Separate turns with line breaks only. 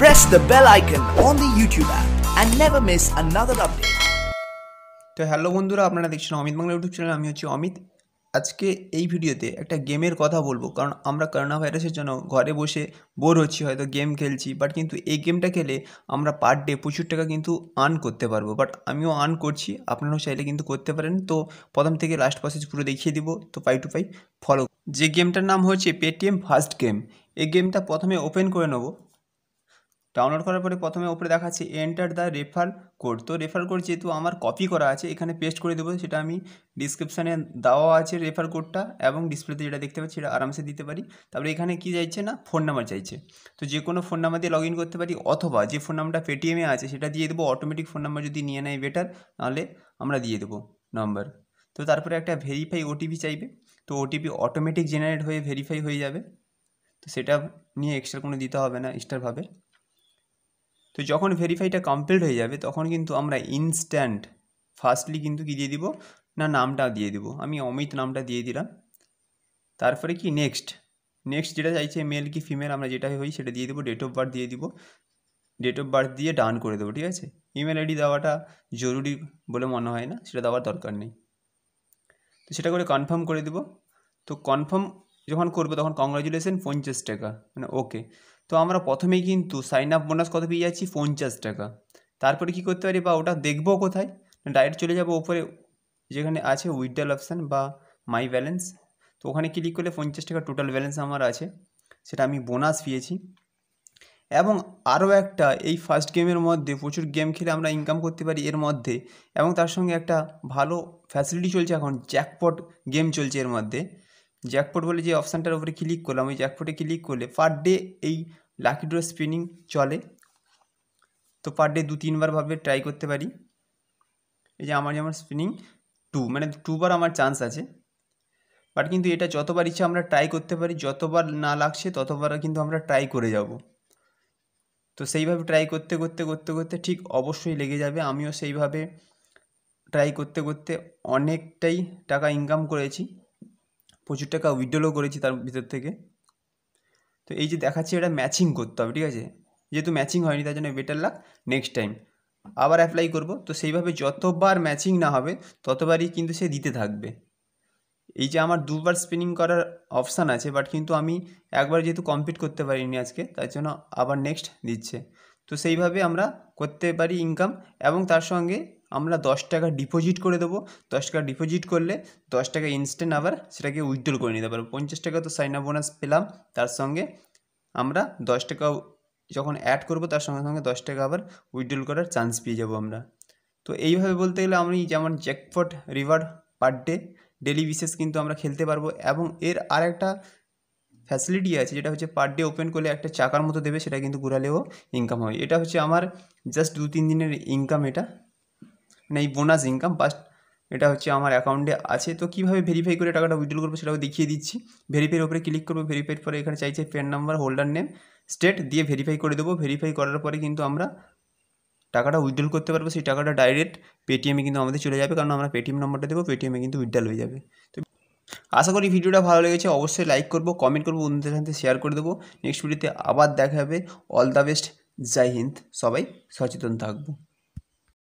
press the bell icon on the YouTube app and never miss another update. তো hello বন্ধুরা আপনারা দেখছেন Amit Bangla YouTube channel আমি হচ্ছি অমিত আজকে এই ভিডিওতে একটা গেমের কথা বলবো কারণ আমরা করোনা ভাইরাসের জন্য ঘরে বসে বোর হচ্ছি হয়তো গেম খেলছি বাট কিন্তু এই গেমটা খেলে আমরা পার ডে প্রচুর টাকা কিন্তু আর্ন করতে পারবো বাট আমিও আর্ন করছি আপনারাও চাইলে কিন্তু করতে পারেন তো প্রথম থেকে লাস্ট প্রসেস পুরো দেখিয়ে দিব তো ফাইভ টু ফাইভ ফলো যে গেমটার নাম হচ্ছে পেটিএম ফার্স্ট গেম এই গেমটা প্রথমে ওপেন করে নেবো ডাউনলোড করার পরে প্রথমে ওপরে দেখাচ্ছে এন্টার দ্য রেফার কোড তো রেফার কোড যেহেতু আমার কপি করা আছে এখানে পেস্ট করে দেবো সেটা আমি ডিসক্রিপশানে দেওয়া আছে রেফার কোডটা এবং ডিসপ্লেতে যেটা দেখতে পাচ্ছি সেটা আরামসে দিতে পারি তারপরে এখানে কি চাইছে না ফোন নাম্বার চাইছে তো যে কোনো ফোন নাম্বার দিয়ে লগ ইন করতে পারি অথবা যে ফোন নাম্বারটা পেটিএমে আছে সেটা দিয়ে দেবো অটোমেটিক ফোন নাম্বার যদি নিয়ে নেয় বেটার নাহলে আমরা দিয়ে দেবো নম্বর তো তারপরে একটা ভেরিফাই ওটিপি চাইবে তো ওটিপি অটোমেটিক জেনারেট হয়ে ভেরিফাই হয়ে যাবে তো সেটা নিয়ে এক্সট্রা কোনো দিতে হবে না এক্সট্রাভাবে তো যখন ভেরিফাইটা কমপ্লিট হয়ে যাবে তখন কিন্তু আমরা ইনস্ট্যান্ট ফার্স্টলি কিন্তু কি দিয়ে দিব না নামটা দিয়ে দিব আমি অমিত নামটা দিয়ে দিলাম তারপরে কি নেক্সট নেক্সট যেটা চাইছে মেল কি ফিমেল আমরা যেটা হই সেটা দিয়ে দেবো ডেট অফ বার্থ দিয়ে দিব ডেট অফ বার্থ দিয়ে ডান করে দেবো ঠিক আছে ইমেল আইডি দেওয়াটা জরুরি বলে মনে হয় না সেটা দেওয়ার দরকার নেই তো সেটা করে কনফার্ম করে দেবো তো কনফার্ম যখন করবে তখন কংগ্রাচুলেশন পঞ্চাশ টাকা মানে ওকে তো আমরা প্রথমেই কিন্তু সাইন আপ বোনাস কত পেয়ে যাচ্ছি পঞ্চাশ টাকা তারপরে কি করতে পারি বা ওটা দেখবো কোথায় ডাইরেক্ট চলে যাব ওপরে যেখানে আছে উইথড্রল অপশান বা মাই ব্যালেন্স তো ওখানে ক্লিক করলে পঞ্চাশ টাকা টোটাল ব্যালেন্স আমার আছে সেটা আমি বোনাস পেয়েছি এবং আরও একটা এই ফার্স্ট গেমের মধ্যে প্রচুর গেম খেলে আমরা ইনকাম করতে পারি এর মধ্যে এবং তার সঙ্গে একটা ভালো ফ্যাসিলিটি চলছে এখন জ্যাকপট গেম চলছে এর মধ্যে জ্যাকপট বলে যে অপশানটার উপরে ক্লিক করলাম ওই জ্যাকপটে ক্লিক করলে পার ডে এই লাকি ড্র স্পিনিং চলে তো পার ডে দু তিনবার ভাবে ট্রাই করতে পারি এই যে আমার যেমন স্পিনিং টু মানে টুবার আমার চান্স আছে বাট কিন্তু এটা যতবার ইচ্ছে আমরা ট্রাই করতে পারি যতবার না লাগছে ততবার কিন্তু আমরা ট্রাই করে যাব তো সেইভাবে ট্রাই করতে করতে করতে করতে ঠিক অবশ্যই লেগে যাবে আমিও সেইভাবে ট্রাই করতে করতে অনেকটাই টাকা ইনকাম করেছি প্রচুর টাকা উইড্রলও করেছি তার ভিতর থেকে তো এই যে দেখাচ্ছে এটা ম্যাচিং করতে হবে ঠিক আছে যেহেতু ম্যাচিং হয়নি তার জন্য বেটার লাক নেক্সট টাইম আবার অ্যাপ্লাই করব তো সেইভাবে যতবার ম্যাচিং না হবে ততবারই কিন্তু সে দিতে থাকবে এই যে আমার দুবার স্পিনিং করার অপশান আছে বাট কিন্তু আমি একবার যেহেতু কমপ্লিট করতে পারিনি আজকে তার জন্য আবার নেক্সট দিচ্ছে তো সেইভাবে আমরা করতে পারি ইনকাম এবং তার সঙ্গে আমরা দশ টাকা ডিপোজিট করে দেবো দশ টাকা ডিপোজিট করলে দশ টাকা ইনস্ট্যান্ট আবার সেটাকে উইথড্রল করে নিতে পারবো পঞ্চাশ টাকা তো সাইন আপ বোনাস পেলাম তার সঙ্গে আমরা দশ টাকা যখন অ্যাড করব তার সঙ্গে সঙ্গে দশ টাকা আবার উইথড্রল করার চান্স পেয়ে যাব আমরা তো এইভাবে বলতে গেলে আমি যেমন jackpot river per day daily বিশেষ কিন্তু আমরা খেলতে পারবো এবং এর আর একটা ফ্যাসিলিটি আছে যেটা হচ্ছে পার ডে ওপেন করলে একটা চাকার মতো দেবে সেটা কিন্তু ঘুরালেও ইনকাম হয় এটা হচ্ছে আমার জাস্ট দু তিন দিনের ইনকাম এটা মানে এই বোনাস ইনকাম ফার্স্ট এটা হচ্ছে আমার অ্যাকাউন্টে আছে তো কীভাবে ভেরিফাই করে টাকাটা উইথড্রল করবো সেটাও দেখিয়ে দিচ্ছি ভেরিফাইয়ের উপরে ক্লিক করবো ভেরিফাইয়ের পরে এখানে চাইছে PAN number holder name state দিয়ে ভেরিফাই করে দেবো ভেরিফাই করার পরে কিন্তু আমরা টাকাটা উইথড্রল করতে পারবো সেই টাকাটা ডাইরেক্ট পেটিএমে কিন্তু আমাদের চলে যাবে কারণ আমরা পেটিএম নম্বরটা দেবো পেটিএমে কিন্তু উইড্রল হয়ে যাবে তো আশা করি ভিডিওটা ভালো লেগেছে অবশ্যই লাইক করবো কমেন্ট করবো বন্ধুদের সাথে শেয়ার করে দেবো নেক্সট ভিডিওতে আবার দেখা হবে অল দ্য বেস্ট জয় হিন্দ সবাই সচেতন থাকবো